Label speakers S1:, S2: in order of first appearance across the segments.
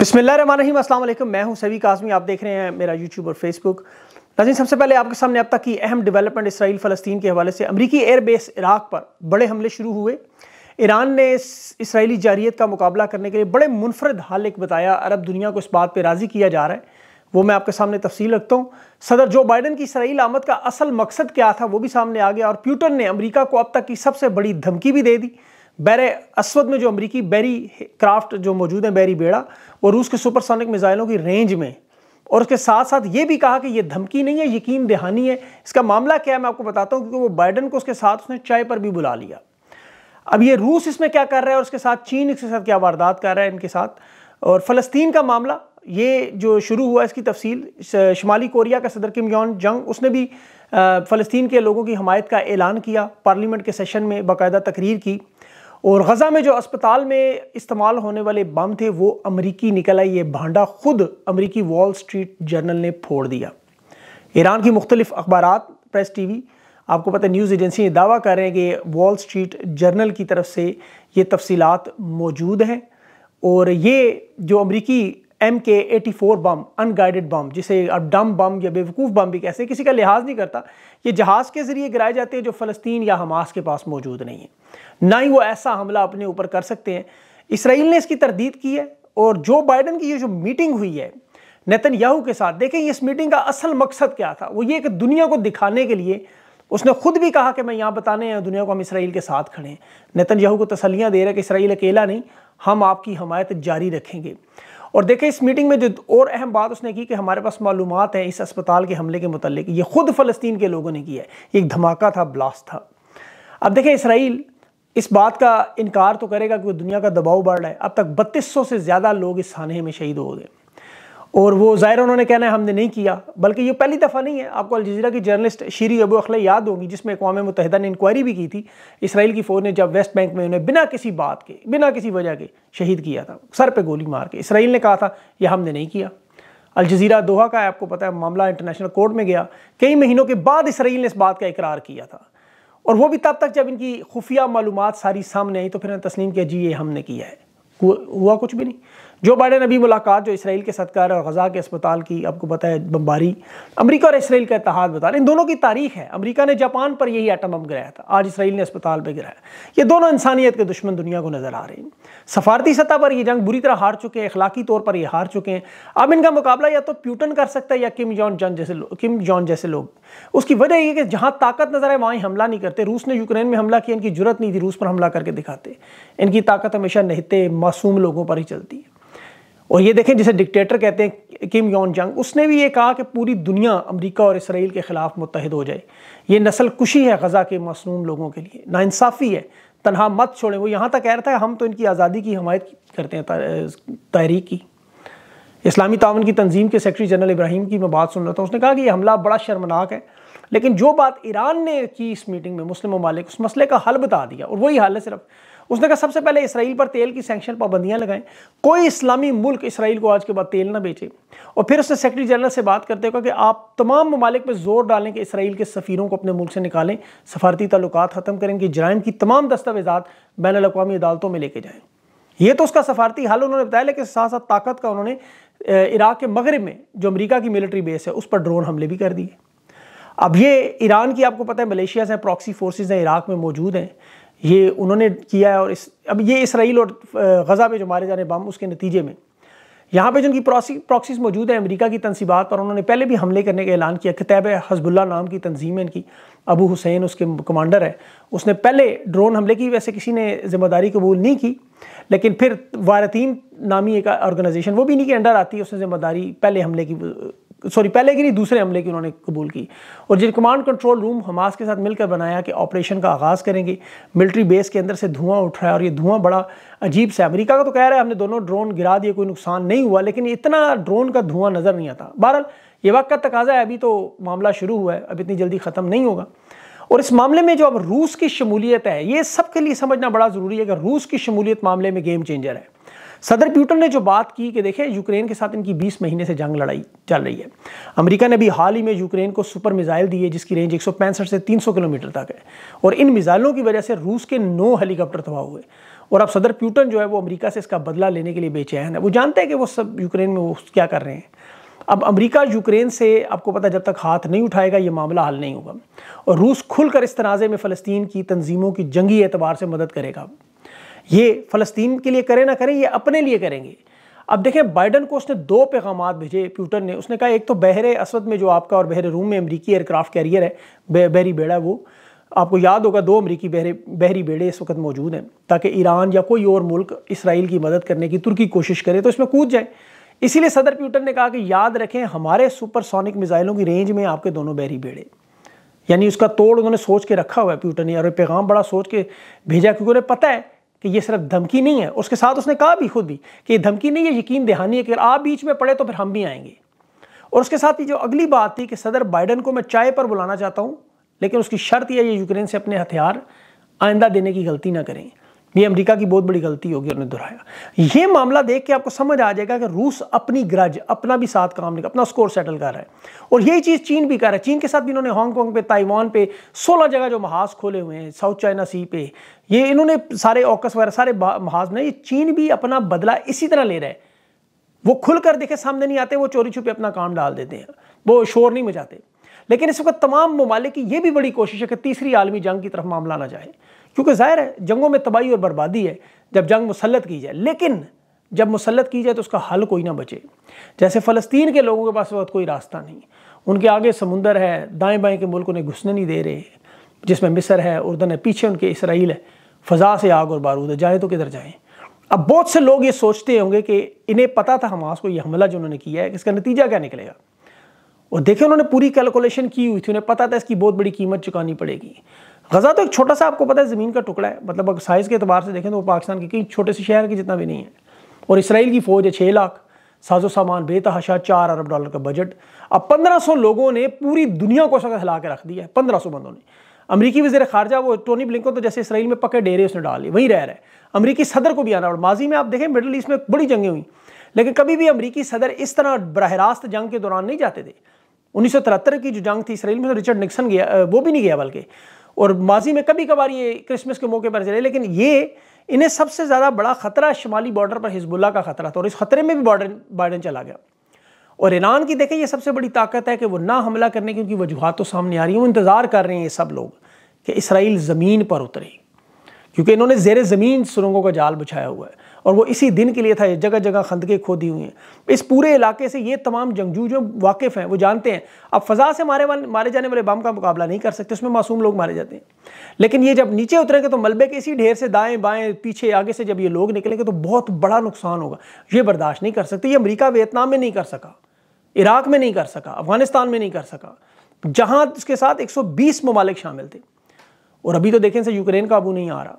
S1: बसमिलकुम मैं हूं सभी काजमी आप देख रहे हैं मेरा यूट्यूब और फेसबुक नाजीन सबसे पहले आपके सामने अब तक की अहम डेवलपमेंट इसराइल फ़लस्तीन के हवाले से अमरीकी एयरबेस इराक पर बड़े हमले शुरू हुए ईरान ने इसराइली जारियत का मुकाबला करने के लिए बड़े मुनफरद हालिक बताया अरब दुनिया को इस बात पर राज़ी किया जा रहा है वो मैं आपके सामने तफसील रखता हूँ सदर जो बाइडन की इसराइल आमद का असल मकसद क्या था वो भी सामने आ गया और प्यूटन ने अमरीका को अब तक की सबसे बड़ी धमकी भी दे दी बैर असवद में जो अमरीकी बैरी क्राफ्ट जो मौजूद हैं बैरी बेड़ा वो रूस के सुपरसोनिक मिज़ाइलों की रेंज में और उसके साथ साथ ये भी कहा कि ये धमकी नहीं है यकीन दहानी है इसका मामला क्या है मैं आपको बताता हूँ क्योंकि वो बाइडन को उसके साथ उसने चाय पर भी बुला लिया अब ये रूस इसमें क्या कर रहा है और उसके साथ चीन इसके साथ क्या वारदात कर रहा है इनके साथ और फ़लस्तीन का मामला ये जो शुरू हुआ इसकी तफसील शुमाली कोरिया का सदर किम जंग उसने भी फ़लस्तीन के लोगों की हमायत का ऐलान किया पार्लियामेंट के सेशन में बाकायदा तकरीर की और गज़ा में जो अस्पताल में इस्तेमाल होने वाले बम थे वो अमरीकी निकला ये भांडा खुद अमरीकी वॉल स्ट्रीट जर्नल ने फोड़ दिया ईरान की मुख्तलिफ अखबार प्रेस टी वी आपको पता है न्यूज़ एजेंसी ने दावा कर रहे हैं कि वॉल स्ट्रीट जर्नल की तरफ से ये तफसीत मौजूद हैं और ये जो अमरीकी M K eighty four bomb unguided bomb जिसे अब डम बम या बेवकूफ़ बम भी कैसे किसी का लिहाज नहीं करता ये जहाज़ के ज़रिए गिराए जाते हैं जो फ़लस्तीन या हमास के पास मौजूद नहीं है ना ही वो ऐसा हमला अपने ऊपर कर सकते हैं इसराइल ने इसकी तरदीद की है और जो बाइडन की ये जो मीटिंग हुई है नितिन याहू के साथ देखें इस मीटिंग का असल मकसद क्या था वो ये कि दुनिया को दिखाने के लिए उसने खुद भी कहा कि मैं यहाँ बताने हैं दुनिया को हम इसराइल के साथ खड़े हैं नितिन याहू को तसलियाँ दे रहे कि इसराइल अकेला नहीं हम आपकी हमायत जारी रखेंगे और देखें इस मीटिंग में जो और अहम बात उसने की कि हमारे पास मालूम है इस अस्पताल के हमले के मतलब ये खुद फ़लस्तीन के लोगों ने किया है एक धमाका था ब्लास्ट था अब देखें इसराइल इस बात का इनकार तो करेगा कि वो दुनिया का दबाव बढ़ रहा है अब तक बत्तीस सौ से ज़्यादा लोग इस थाने में शहीद हो गए और वो ज़ाहिर उन्होंने कहना है हमने नहीं किया बल्कि ये पहली दफ़ा नहीं है आपको अलजीरा की जर्नलिस्ट शीरी अबू अखला याद होगी जिसमें अकवा मुतहदा ने इंक्वायरी भी की थी इसराइल की फ़ौज ने जब वेस्ट बैंक में उन्हें बिना किसी बात के बिना किसी वजह के शहीद किया था सर पर गोली मार के इसराइल ने कहा था यह हमने नहीं किया अलजीरा दोहा का आपको पता है मामला इंटरनेशनल कोर्ट में गया कई महीनों के बाद इसराइल ने इस बात का इकरार किया था और वो भी तब तक जब इनकी खुफिया मालूम सारी सामने आई तो फिर तस्लीम किया जी ये हमने किया है हुआ कुछ भी नहीं जो बाइडन अभी मुलाकात जो इसराइल के साथ कर और गज़ा के अस्पताल की आपको बताया बमबारी बम्बारी अमेरिका और इसराइल का इतिहाद बता इन दोनों की तारीख है अमेरिका ने जापान पर यही एटम बम गिराया था आज इसराइल ने अस्पताल पर गिराया ये दोनों इंसानियत के दुश्मन दुनिया को नज़र आ रही हैं सफारती सतह पर यह जंग बुरी तरह हार चुके हैं अखलाकी तौर पर यह हार चुके हैं अब इनका मुकाबला या तो प्यूटन कर सकता है या किम जॉन जन जैसे किम जॉन जैसे लोग उसकी वजह यह कि जहाँ ताकत नज़र आए वहाँ हमला नहीं करते रूस ने यूक्रेन में हमला किया इनकी जरूरत नहीं थी रूस पर हमला करके दिखाते इनकी ताकत हमेशा नहते मासूम लोगों पर ही चलती है और ये देखें जिसे डिक्टेटर कहते हैं किम योन जंग उसने भी ये कहा कि पूरी दुनिया अमेरिका और इसराइल के ख़िलाफ़ मुतहद हो जाए ये नस्ल खुशी है गज़ा के मसनूम लोगों के लिए नासाफी है तनहा मत छोड़ें वो यहाँ तक कह रहा था हम तो इनकी आज़ादी की हमायत करते हैं तहरीक की इस्लामी तावन की तंजीम के सेक्रेटरी जनरल इब्राहिम की मैं बात सुन रहा था उसने कहा कि यह हमला बड़ा शर्मनाक है लेकिन जो बात ईरान ने की इस मीटिंग में मुस्लिम ममालिक उस मसले का हल बता दिया और वही हाल है सिर्फ उसने कहा सबसे पहले इसराइल पर तेल की सेंक्शन पाबंदियां लगाएं कोई इस्लामी मुल्क इसराइल को आज के बाद तेल ना बेचे और फिर उसने सेक्रेटरी जनरल से बात करते हुए कि आप तमाम ममालिक पर जोर डालें कि इसराइल के सफ़ीरों को अपने मुल्क से निकालें सफारती तल्लुक ख़त्म करें कि जराइम की तमाम दस्तावेजात बैन अवी अदालतों में लेके जाएँ ये तो उसका सफारती हाल उन्होंने बताया लेकिन साथ साथ ताकत का उन्होंने इराक के मगरब में जो अमेरिका की मिलिट्री बेस है उस पर ड्रोन हमले भी कर दिए अब ये ईरान की आपको पता है मलेशिया से प्रॉक्सी फोर्सेस हैं इराक में मौजूद हैं ये उन्होंने किया है और इस अब ये इसराइल और गज़ा में जो मारे जा रहे बम उसके नतीजे में यहाँ पे जिनकी प्रॉक्सीज मौजूद है अमेरिका की तनसीबात पर उन्होंने पहले भी हमले करने का ऐलान किया कितब हजबुल्ला नाम की है इनकी अबू हुसैन उसके कमांडर है उसने पहले ड्रोन हमले की वैसे किसी ने जिम्मेदारी कबूल नहीं की लेकिन फिर वारतीन नामी एक ऑर्गेनाइजेशन वो भी नहीं के अंडर आती है उसने जिम्मेदारी पहले हमले की सॉरी पहले की नहीं दूसरे हमले की उन्होंने कबूल की और जिन कमांड कंट्रोल रूम हमास के साथ मिलकर बनाया कि ऑपरेशन का आगाज़ करेंगे मिलिट्री बेस के अंदर से धुआं उठ रहा है और ये धुआं बड़ा अजीब सा अमेरिका का तो कह रहा है हमने दोनों ड्रोन गिरा दिए कोई नुकसान नहीं हुआ लेकिन इतना ड्रोन का धुआं नज़र नहीं आता बहरहाल ये वक्त का तकाजा है अभी तो मामला शुरू हुआ है अब इतनी जल्दी ख़त्म नहीं होगा और इस मामले में जो अब रूस की शमूलियत है ये सबके लिए समझना बड़ा ज़रूरी है कि रूस की शमूलियत मामले में गेम चेंजर है सदर प्यूटन ने जो बात की कि देखिए यूक्रेन के साथ इनकी 20 महीने से जंग लड़ाई चल रही है अमेरिका ने भी हाल ही में यूक्रेन को सुपर मिज़ाइल दी है जिसकी रेंज एक से 300 किलोमीटर तक है और इन मिज़ाइलों की वजह से रूस के नौ हेलीकॉप्टर तबाह हुए और अब सदर प्यूटन जो है वो अमरीका से इसका बदला लेने के लिए बेचैन है वो जानते हैं कि वो सब यूक्रेन में वो क्या कर रहे हैं अब अमेरिका यूक्रेन से आपको पता जब तक हाथ नहीं उठाएगा ये मामला हल नहीं होगा और रूस खुलकर इस तनाज़े में फ़लस्तीन की तंजीमों की जंगी एतबार से मदद करेगा ये फ़लस्तीन के लिए करें ना करें ये अपने लिए करेंगे अब देखें बाइडन को उसने दो पैगाम भेजे प्यूटन ने उसने कहा एक तो बहरे असद में जो आपका और बहरे रूम में अमरीकी एयरक्राफ्ट कैरियर है बहरी बेड़ा वो आपको याद होगा दो अमरीकी बहरे बहरी बेड़े इस वक्त मौजूद हैं ताकि ईरान या कोई और मुल्क इसराइल की मदद करने की तुर्की कोशिश करे तो इसमें कूद जाए इसीलिए सदर प्यूटन ने कहा कि याद रखें हमारे सुपरसोनिक मिज़ाइलों की रेंज में आपके दोनों बहरी बेड़े यानी उसका तोड़ उन्होंने सोच के रखा हुआ है प्यूटन ने और पैगाम बड़ा सोच के भेजा क्योंकि उन्हें पता है कि ये सिर्फ धमकी नहीं है उसके साथ उसने कहा भी खुद भी कि ये धमकी नहीं है यकीन दहानी है कि अगर आप बीच में पड़े तो फिर हम भी आएंगे और उसके साथ ही जो अगली बात थी कि सदर बाइडन को मैं चाय पर बुलाना चाहता हूँ लेकिन उसकी शर्त यह यूक्रेन से अपने हथियार आइंदा देने की गलती ना करें ये अमेरिका की बहुत बड़ी गलती होगी उन्होंने दोहराया ये मामला देख के आपको समझ आ जाएगा कि रूस अपनी ग्रज अपना भी साथ काम नहीं अपना स्कोर सेटल कर रहा है और यही चीज़ चीन भी कर रहा है चीन के साथ भी इन्होंने हांगकॉन्ग पे ताइवान पे 16 जगह जो महाज खोले हुए हैं साउथ चाइना सी पे ये इन्होंने सारे ऑकस वगैरह सारे महाज बनाए ये चीन भी अपना बदला इसी तरह ले रहा है वो खुल कर देखे सामने नहीं आते वो चोरी छुपे अपना काम डाल देते हैं वो शोर नहीं मचाते लेकिन इस वक्त तमाम ममालिक ये भी बड़ी कोशिश है कि तीसरी आलमी जंग की तरफ मामला ना जाए क्योंकि ज़ाहिर है जंगों में तबाही और बर्बादी है जब जंग मुसलत की जाए लेकिन जब मुसलत की जाए तो उसका हल कोई ना बचे जैसे फ़लस्तीन के लोगों के पास वक्त कोई रास्ता नहीं उनके आगे समुंदर है दाएं बाएं के मुल्क उन्हें घुसने नहीं दे रहे जिसमें मिसर है उर्दन है पीछे उनके इसराइल है फ़जा से आग और बारूद है जाएँ तो किधर जाएँ अब बहुत से लोग ये सोचते होंगे कि इन्हें पता था हमास को ये हमला जो उन्होंने किया है इसका नतीजा क्या निकलेगा और देखें उन्होंने पूरी कैलकुलेशन की हुई थी उन्हें पता था इसकी बहुत बड़ी कीमत चुकानी पड़ेगी गज़ा तो एक छोटा सा आपको पता है ज़मीन का टुकड़ा है मतलब अगर साइज़ के अतबार से देखें तो वो पाकिस्तान के कहीं छोटे से शहर के जितना भी नहीं है और इसराइल की फ़ौज है छः लाख साजो सामान बेतहाशा चार अरब डॉलर का बजट अब पंद्रह सौ लोगों ने पूरी दुनिया को शख्त हिला के रख दिया है पंद्रह सौ बंदों ने अमरीकी वजे खारजा वो टोनी ब्लिंकन तो जैसे इसराइल में पके डेरे उसने डाल ली वहीं रह रहा है अमरीकी सदर को भी आना और माजी में आप देखें मिडल ईस्ट में बड़ी जंगें हुई लेकिन कभी भी अमरीकी सदर इस तरह बरह रास्त जंग के दौरान नहीं जाते थे उन्नीस सौ तिहत्तर की जो जंग थी इसराइल में तो रिचर्ड निक्सन गया वो भी नहीं गया बल्कि और माजी में कभी कभार ये क्रिसमस के मौके पर चले लेकिन ये इन्हें सबसे ज़्यादा बड़ा ख़तरा शमाली बॉर्डर पर हिजबुल्ला का ख़तरा था और इस ख़तरे में भी बॉर्डर बाइडन चला गया और ईरान की देखें ये सबसे बड़ी ताकत है कि वो ना हमला करने की उनकी वजूहत तो सामने आ रही है वो इंतज़ार कर रहे हैं ये सब लोग कि इसराइल ज़मीन पर उतरे क्योंकि इन्होंने जेर ज़मीन सुरंगों का जाल बिछाया हुआ है और वो इसी दिन के लिए था जगह जगह खंदकें खोदी हुई हैं इस पूरे इलाके से ये तमाम जंगजू जो वाकिफ़ हैं वो जानते हैं अब फ़जा से मारे वाले मारे जाने वाले बम का मुकाबला नहीं कर सकते उसमें मासूम लोग मारे जाते हैं लेकिन ये जब नीचे उतरेंगे तो मलबे के इसी ढेर से दाएँ बाएँ पीछे आगे से जब ये लोग निकलेंगे तो बहुत बड़ा नुकसान होगा ये बर्दाश्त नहीं कर सकते ये अमरीका वियतनाम में नहीं कर सका इराक में नहीं कर सका अफगानिस्तान में नहीं कर सका जहाँ इसके साथ बीस ममालिक शामिल थे और अभी तो देखें से यूक्रेन काबू नहीं आ रहा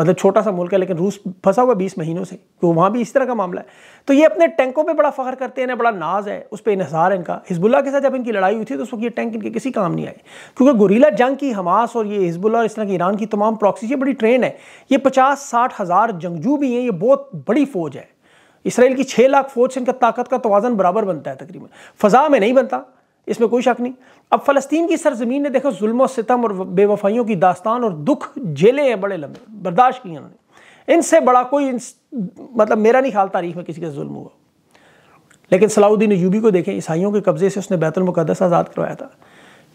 S1: मतलब छोटा सा मुल्क है लेकिन रूस फंसा हुआ बीस महीनों से तो वहाँ भी इस तरह का मामला है तो ये अपने टैंकों पे बड़ा फख्र करते हैं बड़ा नाज है उस पर इनसार है इनका हिजबुल्ला के साथ जब इनकी लड़ाई हुई थी तो उस वक्त ये टैंक इनके किसी काम नहीं आए क्योंकि गुरीला जंग की हमास और ये हिजबुल्ला और इस तरह की ईरान की तमाम प्रॉक्सीज ये बड़ी ट्रेन है ये पचास साठ हज़ार जंगजू भी हैं ये बहुत बड़ी फ़ौज है इसराइल की छः लाख फौज से इनका ताकत का तोज़न बराबर बनता है तकरीबन फ़ज़ा में नहीं बनता इसमें कोई शक नहीं अब फ़लस्तीन की सरजमीन ने देखो जुल्म सितम और बेवफाइयों की दास्तान और दुख झेले हैं बड़े लंबे बर्दाश्त किए उन्होंने इनसे बड़ा कोई इन, मतलब मेरा नहीं ख्याल तारीख में किसी का जुल्म हुआ लेकिन सलाउद्दीन यूबी को देखें ईसाइयों के कब्ज़े से उसने बैतुलमक़दस आज़ाद करवाया था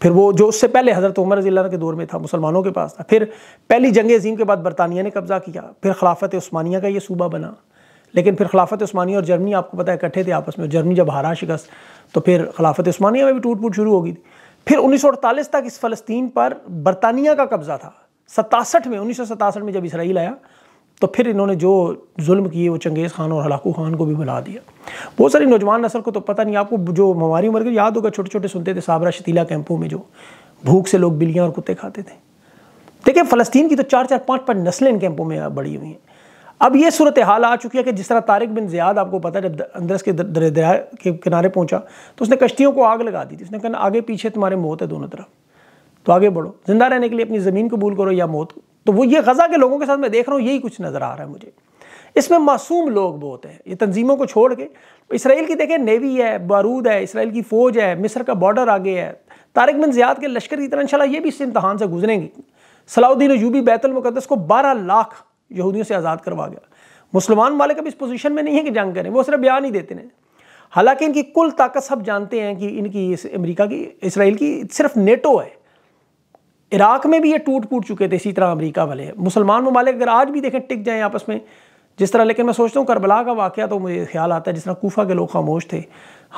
S1: फिर वो जो उससे पहले हज़रत उमर रजील्ला के दौर में था मुसलमानों के पास था फिर पहली जंग अजीम के बाद बरतानिया ने कब्ज़ा किया फिर खिलाफत उस्मानिया का ये सूबा बना लेकिन फिर खिलाफत उस्मानी और जर्मनी आपको पता है इकट्ठे थे आपस में जर्मनी जब हारा शिकस्त तो फिर खिलाफत स्मानिया में भी टूट फूट शुरू हो गई थी फिर उन्नीस तक इस फ़लस्तीन पर बरतानिया का कब्ज़ा था सतासठ में उन्नीस में जब इसराइल आया तो फिर इन्होंने जो जुल्म किए वो चंगेज़ खान और हलाकू खान को भी बुला दिया बहुत सारी नौजवान नसल को तो पता नहीं आपको जो हमारी उम्र के याद होगा छोटे छोटे सुनते थे साबरा शतीला कैंपों में जो भूख से लोग बिल्लियाँ और कुत्ते खाते थे देखिए फ़लस्तीन की तो चार चार पाँच पाँच नस्लें इन कैंपों में बड़ी हुई हैं अब ये सूरत हाल आ चुकी है कि जिस तरह तारिक बिन ज़ियाद आपको पता है जब अंदरस के दरिया के किनारे पहुंचा तो उसने कश्तियों को आग लगा दी थी उसने कहा आगे पीछे तुम्हारे मौत है दोनों तरफ तो आगे बढ़ो जिंदा रहने के लिए अपनी ज़मीन कबूल करो या मौत तो वो ये गज़ा के लोगों के साथ मैं देख रहा हूँ यही कुछ नज़र आ रहा है मुझे इसमें मासूम लोग बहुत हैं ये तंजीमों को छोड़ के इसराइल की देखें नेवी है बारूद है इसराइल की फ़ौज है मिस्र का बॉर्डर आगे है तारिक बिन ज़ियाद के लश्कर की तरह इंशाल्लाह ये भी इस इम्तहान से गुजरेंगे सलाउद्दीन यूबी बैतुलमक़दस को बारह लाख यहूदियों से आज़ाद करवा गया मुसलमान मालिक अब इस पोजीशन में नहीं है कि जंग करें वो सिर्फ बयान ही देते हैं हालांकि इनकी कुल ताकत सब जानते हैं कि इनकी इस अमरीका की इसराइल की सिर्फ नेटो है इराक में भी ये टूट फूट चुके थे इसी तरह अमरीका वाले मुसलमान ममालिक अगर आज भी देखें टिक जाएँ आपस में जिस तरह लेकिन मैं सोचता हूँ करबला का वाक़ तो मुझे ख्याल आता है जिस तरह कोफा के लोग खामोश थे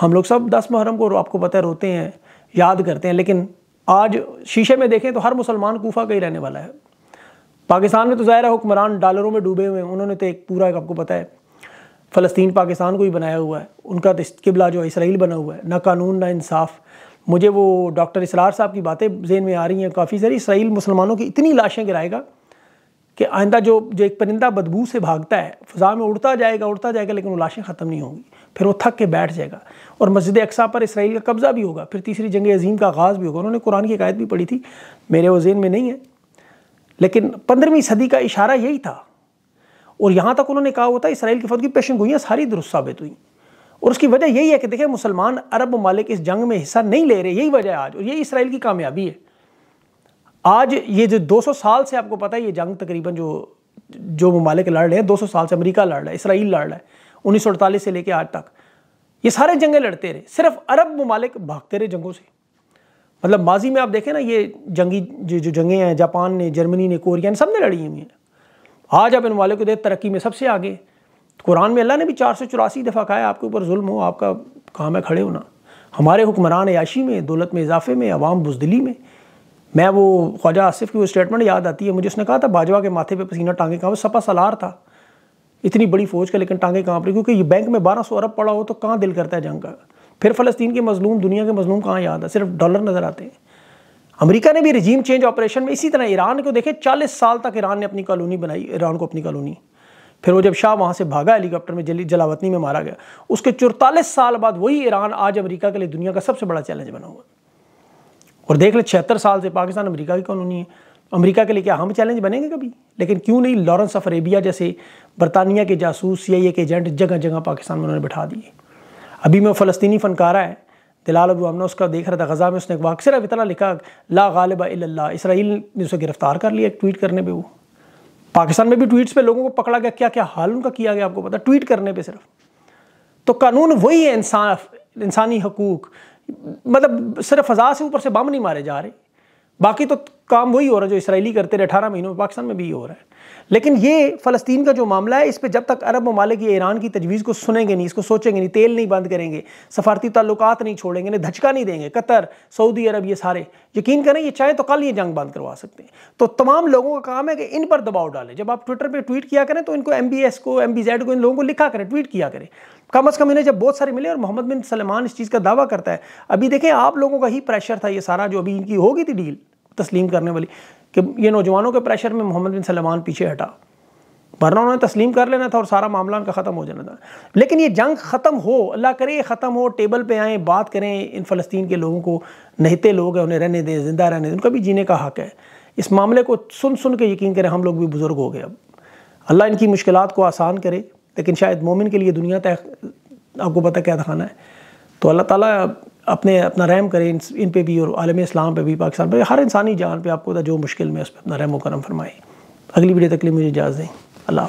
S1: हम लोग सब दस मुहर्रम को आपको पता है रोते हैं याद करते हैं लेकिन आज शीशे में देखें तो हर मुसलमान कोफा का ही रहने वाला है पाकिस्तान में तो ज़ाहिर है हुक्मरान डॉलरों में डूबे हुए हैं उन्होंने तो एक पूरा एक आपको पता है फ़लस्तीन पाकिस्तान को ही बनाया हुआ है उनका तो किबला जो है इसराइल बना हुआ है ना कानून ना इंसाफ मुझे वो डॉक्टर इसरार साहब की बातें जेन में आ रही हैं काफ़ी सारी इसराइल मुसलमानों की इतनी लाशें गिराएगा कि आइंदा जो जो एक परिंदा बदबू से भागता है फ़ा में उड़ता जाएगा उड़ता जाएगा लेकिन वो लाशें ख़त्म नहीं होंगी फिर वो थक के बैठ जाएगा और मस्जिद अक्सा पर इसराइल का कब्ज़ा भी होगा फिर तीसरी जंग अजीम का आगाज़ भी होगा उन्होंने कुरान की एक भी पढ़ी थी मेरे वो जेन में नहीं है लेकिन पंद्रहवीं सदी का इशारा यही था और यहाँ तक उन्होंने कहा होता है इसराइल की फौज की पेशन गोइयाँ सारी दुरुस्त साबित हुई और उसकी वजह यही है कि देखिए मुसलमान अरब ममालिक इस जंग में हिस्सा नहीं ले रहे यही वजह है आज और यही इसराइल की कामयाबी है आज ये जो 200 साल से आपको पता है ये जंग तकरीबन जो जो ममालिक लड़ रहे हैं 200 साल से अमेरिका लड़ रहा है इसराइल लड़ रहा है उन्नीस से लेकर आज तक ये सारे जंगें लड़ते रहे सिर्फ अरब ममालिक भागते रहे जंगों से मतलब माजी में आप देखें ना ये जंगी जो जो जंगें हैं जापान ने जर्मनी ने कोरिया ने सब ने लड़ी हुई हैं आज आप इन वाले को देख तरक्की में सबसे आगे कुरान में अल्लाह ने भी चार सौ चौरासी दफ़ा कहा है आपके ऊपर जुल्म हो आपका काम है खड़े होना हमारे हुक्मरान याशी में दौलत में इजाफे में अवाम बुजदिली में मैं वो ख्वाजा आसिफ की वो स्टेटमेंट याद आती है मुझे उसने कहा था बाजवा के माथे पे पसीना टांगे कहाँ सपा सलार था इतनी बड़ी फ़ौज का लेकिन टांगे कहाँ पर क्योंकि ये बैंक में बारह सौ अरब पड़ा हो तो कहाँ दिल करता है जंग का फिर फ़लस्तीन के मजलूम दुनिया के मजलूम कहाँ याद है सिर्फ डॉलर नज़र आते हैं अमेरिका ने भी रजीम चेंज ऑपरेशन में इसी तरह ईरान को देखे चालीस साल तक ईरान ने अपनी कॉलोनी बनाई ईरान को अपनी कॉलोनी फिर वो जब शाह वहाँ से भागा हेलीकॉप्टर में जली जलावतनी में मारा गया उसके चौतालीस साल बाद वही ईरान आज अमेरिका के लिए दुनिया का सबसे बड़ा चैलेंज बना हुआ और देख ले छिहत्तर साल से पाकिस्तान अमेरिका की कॉलोनी है अमेरिका के लिए क्या हम चैलेंज बनेंगे कभी लेकिन क्यों नहीं लॉरेंस ऑफ अरेबिया जैसे बरतानिया के जासूस सी के एजेंट जगह जगह पाकिस्तान में उन्होंने बैठा दिए अभी मैं फ़लस्तनी फ़नकारा है दिलाल अबू हमने उसका देख रहा था गज़ा में उसने एक वाक्सर इतना लिखा ला गालिबा इसराइल ने उसे गिरफ़्तार कर लिया एक ट्वीट करने पर वो पाकिस्तान में भी ट्वीट्स पे लोगों को पकड़ा गया क्या क्या हाल उनका किया गया आपको पता ट्वीट करने पे सिर्फ तो कानून वही है इंसान इंसानी हकूक मतलब सिर्फ हज़ा से ऊपर से बम नहीं मारे जा रहे बाकी तो काम वही हो रहा है जो इसराइली करते रहे अठारह महीनों में पाकिस्तान में भी हो रहा है लेकिन ये फ़लस्तीन का जो मामला है इस पर जब तक अरब ममालिक ईरान की तजवीज़ को सुनेंगे नहीं इसको सोचेंगे नहीं तेल नहीं बंद करेंगे सफारती ताल्लुक नहीं छोड़ेंगे नहीं धचका नहीं देंगे कतर सऊदी अरब ये सारे यकीन करें ये चाहें तो कल ये जंग बंद करवा सकते हैं तो तमाम लोगों का काम है कि इन पर दबाव डालें जब आप ट्विटर पर ट्वीट किया करें तो इनको एम को एम को इन लोगों को लिखा करें ट्वीट किया करें कम अज़ कम इन्हें जब बहुत सारे मिले और मोहम्मद बिन सलमान इस चीज़ का दावा करता है अभी देखें आप लोगों का ही प्रेशर था ये सारा जो अभी इनकी होगी थी डील तस्लीम करने वाली कि ये नौजवानों के प्रेशर में मोहम्मद बिन सलमान पीछे हटा वरना उन्होंने तस्लीम कर लेना था और सारा मामला उनका ख़त्म हो जाना था लेकिन ये जंग ख़त्म हो अल्लाह करे ख़त्म हो टेबल पे आएँ बात करें इन फ़लस्तीन के लोगों को नहते लोग हैं उन्हें रहने दें ज़िंदा रहने दें उनका भी जीने का हक़ है इस मामले को सुन सुन के यकीन करें हम लोग भी बुज़ुर्ग हो गए अब अल्लाह इनकी मुश्किल को आसान करे लेकिन शायद मोमिन के लिए दुनिया तय आपको पता क्या दिखाना है तो अल्लाह ताली अपने अपना रहम करें इन, इन पे भी और आलम इस्लाम पे भी पाकिस्तान पे हर इंसानी जान पे आपको जो मुश्किल में उस पर अपना रहम करम फरमाए अगली वीडियो तकली मुझे इजाज़ दें अल्लाह